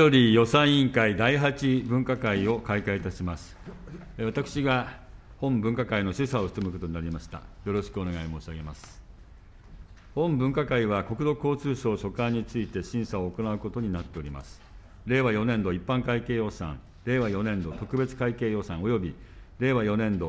より予算委員会第8分科会を開会いたします。私が本分科会の主査を務めることになりました。よろしくお願い申し上げます。本分科会は国土交通省所管について審査を行うことになっております。令和4年度一般会計予算、令和4年度特別会計予算及び令和4年度